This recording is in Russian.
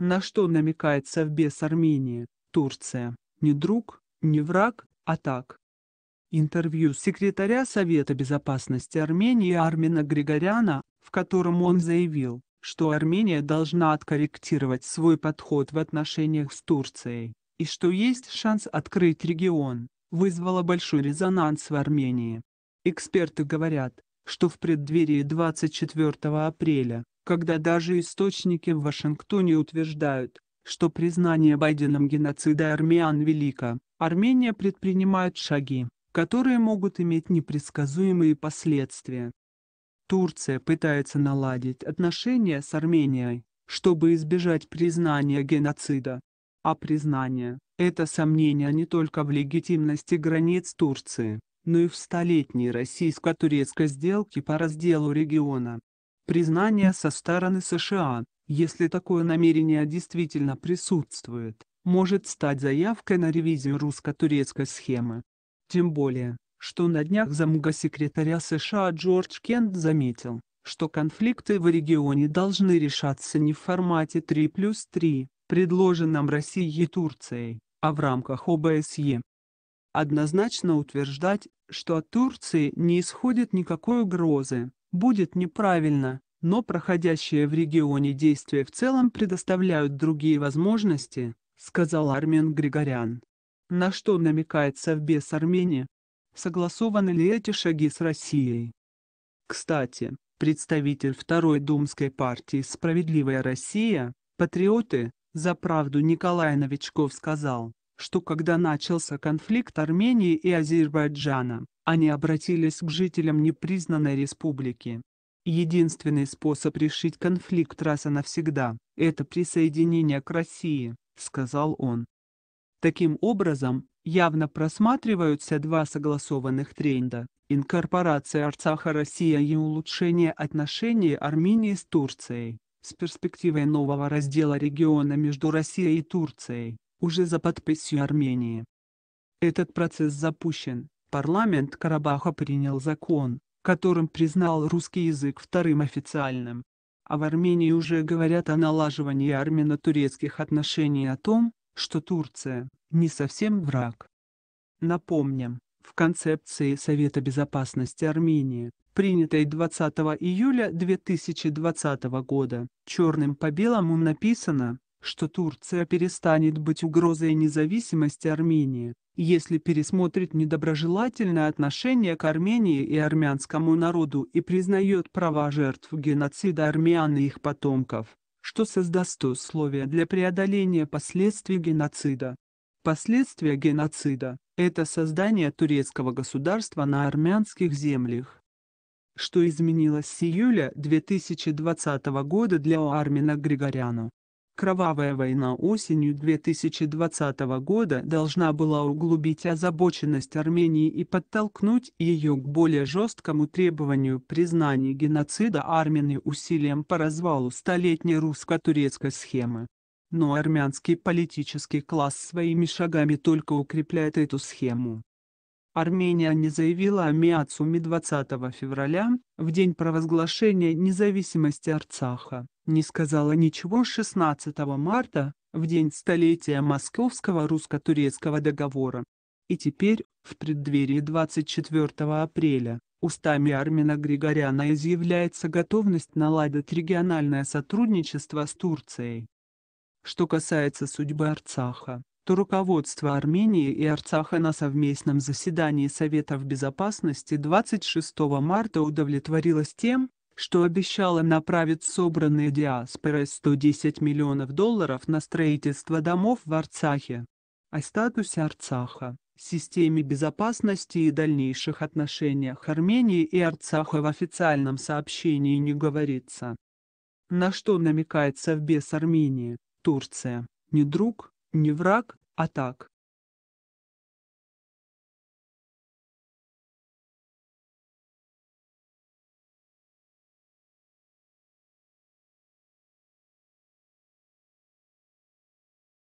На что намекает Совбес Армении, Турция? Не друг, не враг, а так. Интервью секретаря Совета Безопасности Армении Армина Григоряна, в котором он заявил, что Армения должна откорректировать свой подход в отношениях с Турцией, и что есть шанс открыть регион, вызвало большой резонанс в Армении. Эксперты говорят, что в преддверии 24 апреля когда даже источники в Вашингтоне утверждают, что признание Байденом геноцида армян велико, Армения предпринимает шаги, которые могут иметь непредсказуемые последствия. Турция пытается наладить отношения с Арменией, чтобы избежать признания геноцида. А признание – это сомнение не только в легитимности границ Турции, но и в столетней российско-турецкой сделке по разделу региона. Признание со стороны США, если такое намерение действительно присутствует, может стать заявкой на ревизию русско-турецкой схемы. Тем более, что на днях замуга секретаря США Джордж Кент заметил, что конфликты в регионе должны решаться не в формате 3 плюс 3, предложенном Россией и Турцией, а в рамках ОБСЕ. Однозначно утверждать, что от Турции не исходит никакой угрозы, будет неправильно, но проходящие в регионе действия в целом предоставляют другие возможности, сказал Армен Григорян. На что намекает Совбес Армении? Согласованы ли эти шаги с Россией? Кстати, представитель второй думской партии «Справедливая Россия», патриоты, за правду Николай Новичков сказал, что когда начался конфликт Армении и Азербайджана, они обратились к жителям непризнанной республики. Единственный способ решить конфликт раз и навсегда – это присоединение к России, сказал он. Таким образом, явно просматриваются два согласованных тренда – инкорпорация Арцаха России и улучшение отношений Армении с Турцией, с перспективой нового раздела региона между Россией и Турцией уже за подписью Армении. Этот процесс запущен. Парламент Карабаха принял закон, которым признал русский язык вторым официальным. А в Армении уже говорят о налаживании армяно-турецких отношений о том, что Турция не совсем враг. Напомним, в концепции Совета безопасности Армении, принятой 20 июля 2020 года, черным по белому написано, что Турция перестанет быть угрозой независимости Армении, если пересмотрит недоброжелательное отношение к Армении и армянскому народу и признает права жертв геноцида армян и их потомков, что создаст условия для преодоления последствий геноцида. Последствия геноцида – это создание турецкого государства на армянских землях. Что изменилось с июля 2020 года для Армина Григоряна? Кровавая война осенью 2020 года должна была углубить озабоченность Армении и подтолкнуть ее к более жесткому требованию признания геноцида Армении усилием по развалу столетней русско-турецкой схемы. Но армянский политический класс своими шагами только укрепляет эту схему. Армения не заявила о Миацуме 20 февраля, в день провозглашения независимости Арцаха не сказала ничего 16 марта, в день столетия Московского русско-турецкого договора. И теперь, в преддверии 24 апреля, устами Армина Григоряна изъявляется готовность наладить региональное сотрудничество с Турцией. Что касается судьбы Арцаха, то руководство Армении и Арцаха на совместном заседании Советов Безопасности 26 марта удовлетворилось тем, что обещала направить собранные диаспорой 110 миллионов долларов на строительство домов в Арцахе. О статусе Арцаха, системе безопасности и дальнейших отношениях Армении и Арцаха в официальном сообщении не говорится. На что намекает Совбез Армении, Турция, не друг, не враг, а так,